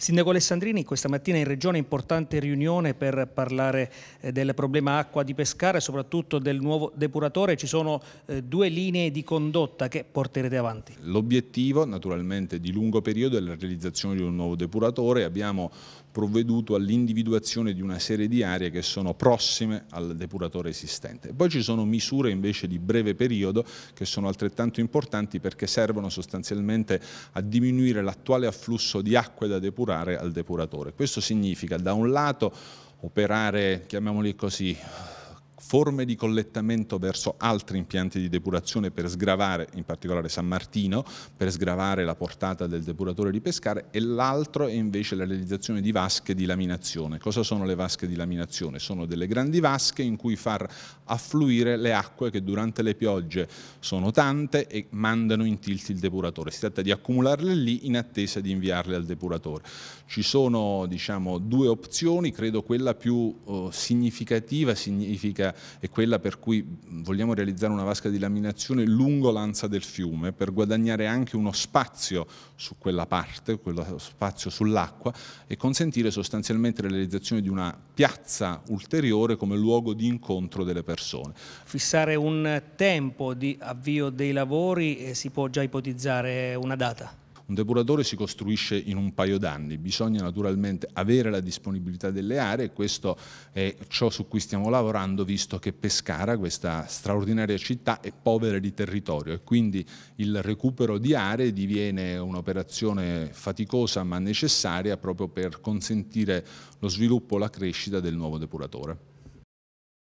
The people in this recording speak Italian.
Sindaco Alessandrini, questa mattina in Regione importante riunione per parlare eh, del problema acqua di Pescara e soprattutto del nuovo depuratore. Ci sono eh, due linee di condotta che porterete avanti. L'obiettivo naturalmente di lungo periodo è la realizzazione di un nuovo depuratore. Abbiamo provveduto all'individuazione di una serie di aree che sono prossime al depuratore esistente. Poi ci sono misure invece di breve periodo che sono altrettanto importanti perché servono sostanzialmente a diminuire l'attuale afflusso di acque da depuratore depurare al depuratore. Questo significa da un lato operare, chiamiamoli così, forme di collettamento verso altri impianti di depurazione per sgravare, in particolare San Martino, per sgravare la portata del depuratore di Pescare e l'altro è invece la realizzazione di vasche di laminazione. Cosa sono le vasche di laminazione? Sono delle grandi vasche in cui far affluire le acque che durante le piogge sono tante e mandano in tilt il depuratore. Si tratta di accumularle lì in attesa di inviarle al depuratore. Ci sono diciamo, due opzioni, credo quella più eh, significativa significa idea è quella per cui vogliamo realizzare una vasca di laminazione lungo l'anza del fiume per guadagnare anche uno spazio su quella parte, quello spazio sull'acqua e consentire sostanzialmente la realizzazione di una piazza ulteriore come luogo di incontro delle persone. Fissare un tempo di avvio dei lavori eh, si può già ipotizzare una data? Un depuratore si costruisce in un paio d'anni, bisogna naturalmente avere la disponibilità delle aree e questo è ciò su cui stiamo lavorando visto che Pescara, questa straordinaria città, è povera di territorio e quindi il recupero di aree diviene un'operazione faticosa ma necessaria proprio per consentire lo sviluppo e la crescita del nuovo depuratore.